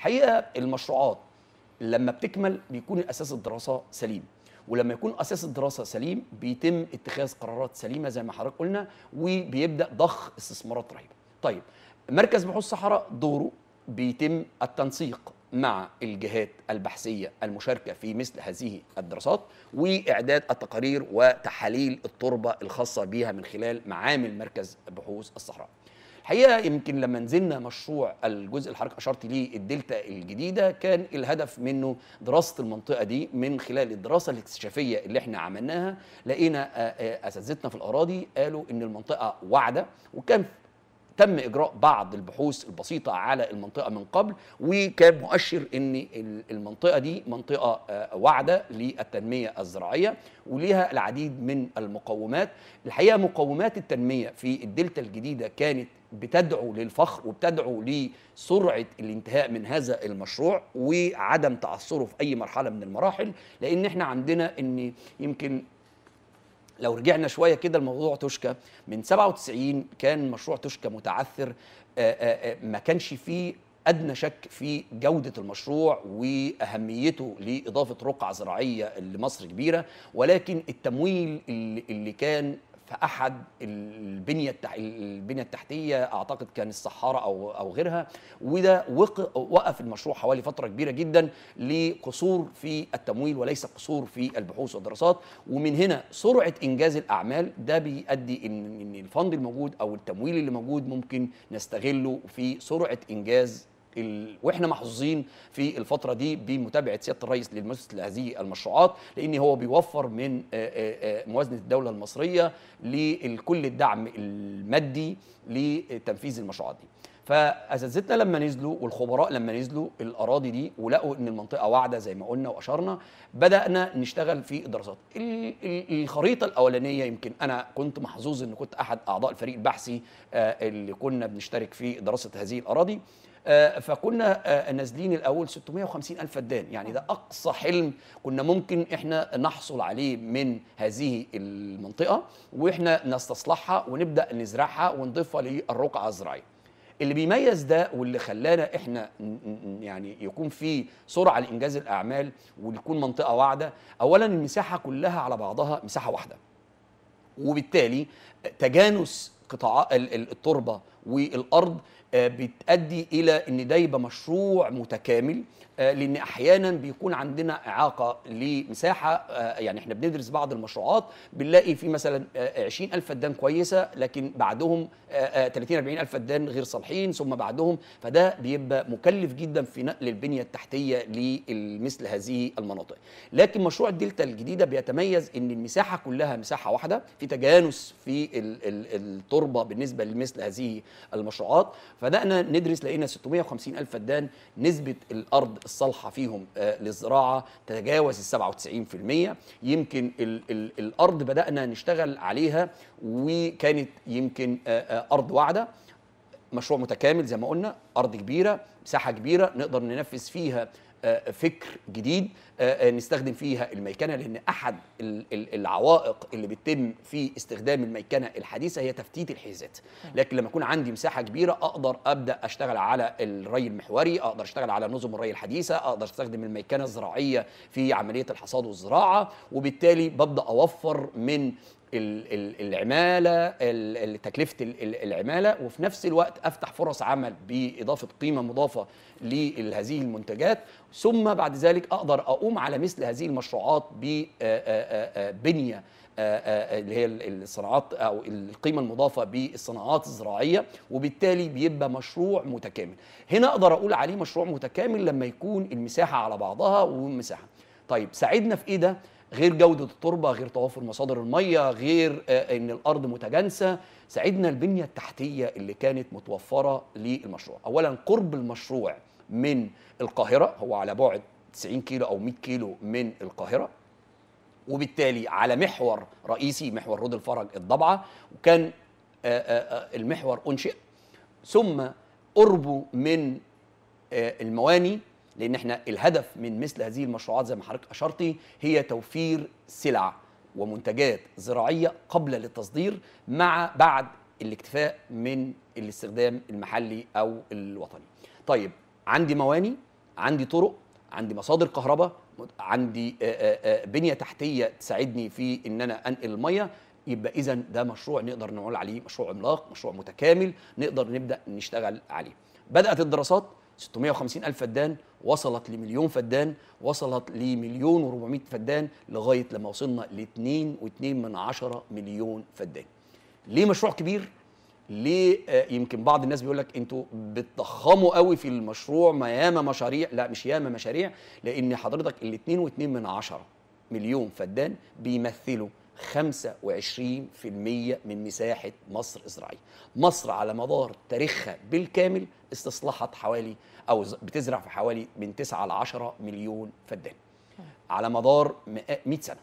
الحقيقه المشروعات لما بتكمل بيكون اساس الدراسه سليم ولما يكون اساس الدراسه سليم بيتم اتخاذ قرارات سليمه زي ما حضرتك قلنا وبيبدا ضخ استثمارات رهيبه طيب مركز بحوث الصحراء دوره بيتم التنسيق مع الجهات البحثيه المشاركه في مثل هذه الدراسات واعداد التقارير وتحاليل التربه الخاصه بها من خلال معامل مركز بحوث الصحراء الحقيقه يمكن لما نزلنا مشروع الجزء اللي حضرتك اشرت ليه الدلتا الجديده كان الهدف منه دراسه المنطقه دي من خلال الدراسه الاكتشافيه اللي احنا عملناها لقينا آه، آه، اساتذتنا في الاراضي قالوا ان المنطقه واعده وكان تم اجراء بعض البحوث البسيطه على المنطقه من قبل وكان مؤشر ان المنطقه دي منطقه آه، واعده للتنميه الزراعيه وليها العديد من المقومات الحقيقه مقومات التنميه في الدلتا الجديده كانت بتدعو للفخر وبتدعو لسرعه الانتهاء من هذا المشروع وعدم تعثره في اي مرحله من المراحل لان احنا عندنا ان يمكن لو رجعنا شويه كده لموضوع توشكا من 97 كان مشروع توشكا متعثر آه، آه، آه، ما كانش فيه ادنى شك في جوده المشروع واهميته لاضافه رقعه زراعيه لمصر كبيره ولكن التمويل اللي كان فاحد البنيه البنيه التحتيه اعتقد كان الصحارى او او غيرها وده وقف المشروع حوالي فتره كبيره جدا لقصور في التمويل وليس قصور في البحوث والدراسات ومن هنا سرعه انجاز الاعمال ده بيؤدي ان ان الفند الموجود او التمويل اللي موجود ممكن نستغله في سرعه انجاز ال... واحنا محظوظين في الفتره دي بمتابعه سياده الرئيس للمؤسسه لهذه المشروعات لان هو بيوفر من موازنه الدوله المصريه لكل الدعم المادي لتنفيذ المشروعات دي فاساتذتنا لما نزلوا والخبراء لما نزلوا الاراضي دي ولقوا ان المنطقه واعده زي ما قلنا واشرنا بدانا نشتغل في الدراسات الخريطه الاولانيه يمكن انا كنت محظوظ ان كنت احد اعضاء الفريق البحثي اللي كنا بنشترك في دراسه هذه الاراضي آه، فكنا آه، نازلين الاول 650 الف فدان يعني ده اقصى حلم كنا ممكن احنا نحصل عليه من هذه المنطقه واحنا نستصلحها ونبدا نزرعها ونضيفها للرقعه الزراعيه اللي بيميز ده واللي خلانا احنا يعني يكون في سرعه لانجاز الاعمال ويكون منطقه واعده اولا المساحه كلها على بعضها مساحه واحده وبالتالي تجانس قطاع التربه والارض آه، بتؤدي الى ان ده يبقى مشروع متكامل آه، لان احيانا بيكون عندنا اعاقه لمساحه آه، يعني احنا بندرس بعض المشروعات بنلاقي في مثلا 20000 فدان كويسه لكن بعدهم 30 40000 فدان غير صالحين ثم بعدهم فده بيبقى مكلف جدا في نقل البنيه التحتيه لمثل هذه المناطق لكن مشروع الدلتا الجديده بيتميز ان المساحه كلها مساحه واحده في تجانس في التربه بالنسبه لمثل هذه المشروعات فبدانا ندرس لقينا 650 الف فدان نسبه الارض الصالحه فيهم آه، للزراعه تتجاوز ال 97% يمكن الـ الـ الارض بدانا نشتغل عليها وكانت يمكن آه، آه، ارض واعده مشروع متكامل زي ما قلنا ارض كبيره مساحه كبيره نقدر ننفذ فيها آه، فكر جديد آه، آه، نستخدم فيها الميكنه لان احد العوائق اللي بتتم في استخدام الميكنه الحديثه هي تفتيت الحيزات لكن لما يكون عندي مساحه كبيره اقدر ابدا اشتغل على الري المحوري اقدر اشتغل على نظم الري الحديثه اقدر استخدم الميكنه الزراعيه في عمليه الحصاد والزراعه وبالتالي ببدا اوفر من العماله تكلفه العماله وفي نفس الوقت افتح فرص عمل باضافه قيمه مضافه لهذه المنتجات ثم بعد ذلك اقدر اقوم على مثل هذه المشروعات ببنيه اللي هي الصناعات او القيمه المضافه بالصناعات الزراعيه وبالتالي بيبقى مشروع متكامل هنا اقدر اقول عليه مشروع متكامل لما يكون المساحه على بعضها ومساحه طيب ساعدنا في ايه ده غير جوده التربه غير توافر مصادر الميه غير آه، ان الارض متجانسه ساعدنا البنيه التحتيه اللي كانت متوفره للمشروع اولا قرب المشروع من القاهره هو على بعد 90 كيلو او 100 كيلو من القاهره وبالتالي على محور رئيسي محور رود الفرج الضبعه وكان آه، آه، المحور انشئ ثم قربه من المواني لان احنا الهدف من مثل هذه المشروعات زي ما حضرتك اشرتي هي توفير سلع ومنتجات زراعيه قبل للتصدير مع بعد الاكتفاء من الاستخدام المحلي او الوطني. طيب عندي مواني، عندي طرق، عندي مصادر كهرباء، عندي بنيه تحتيه تساعدني في ان انا انقل الميه، يبقى اذا ده مشروع نقدر نقول عليه مشروع عملاق، مشروع متكامل، نقدر نبدا نشتغل عليه. بدات الدراسات 650 ألف فدان وصلت لمليون فدان وصلت لمليون و400 فدان لغاية لما وصلنا ل 2.2 من عشرة مليون فدان ليه مشروع كبير؟ ليه آه، يمكن بعض الناس بيقول لك انتوا بتضخموا قوي في المشروع ما ياما مشاريع لا مش ياما مشاريع لان حضرتك ال 2.2 من عشرة مليون فدان بيمثلوا 25% من مساحة مصر الزراعية مصر على مدار تاريخها بالكامل استصلحت حوالي أو بتزرع في حوالي من 9 ل 10 مليون فدان على مدار 100 سنة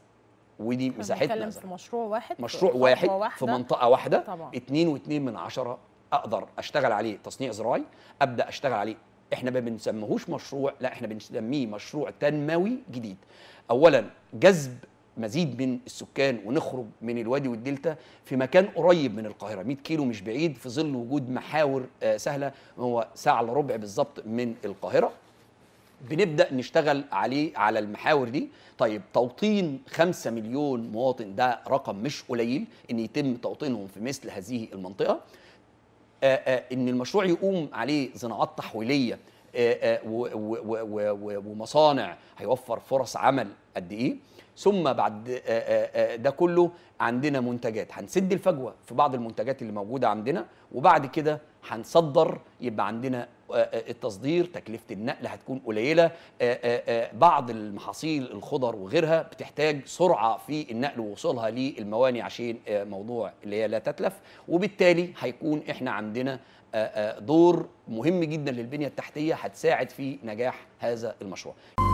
ودي مساحتنا في مشروع واحد مشروع في واحد واحدة. في منطقة واحدة 2.2 من عشرة أقدر أشتغل عليه تصنيع زراعي أبدأ أشتغل عليه احنا ما بنسميهوش مشروع لا احنا بنسميه مشروع تنموي جديد اولا جذب مزيد من السكان ونخرج من الوادي والدلتا في مكان قريب من القاهره 100 كيلو مش بعيد في ظل وجود محاور آه، سهله هو ساعه الا ربع بالظبط من القاهره بنبدا نشتغل عليه على المحاور دي طيب توطين 5 مليون مواطن ده رقم مش قليل ان يتم توطينهم في مثل هذه المنطقه آآ آه، آآ آه، ان المشروع يقوم عليه صناعات تحويليه آه، آه، ومصانع هيوفر فرص عمل قد ايه ثم بعد آه، ده كله عندنا منتجات هنسد الفجوه في بعض المنتجات اللي موجوده عندنا وبعد كده هنصدر يبقى عندنا آه، آه، التصدير تكلفه النقل هتكون قليله آه، بعض المحاصيل الخضر وغيرها بتحتاج سرعه في النقل ووصولها للمواني عشان موضوع اللي هي لا تتلف وبالتالي هيكون احنا عندنا دور مهم جدا للبنيه التحتيه هتساعد في نجاح هذا المشروع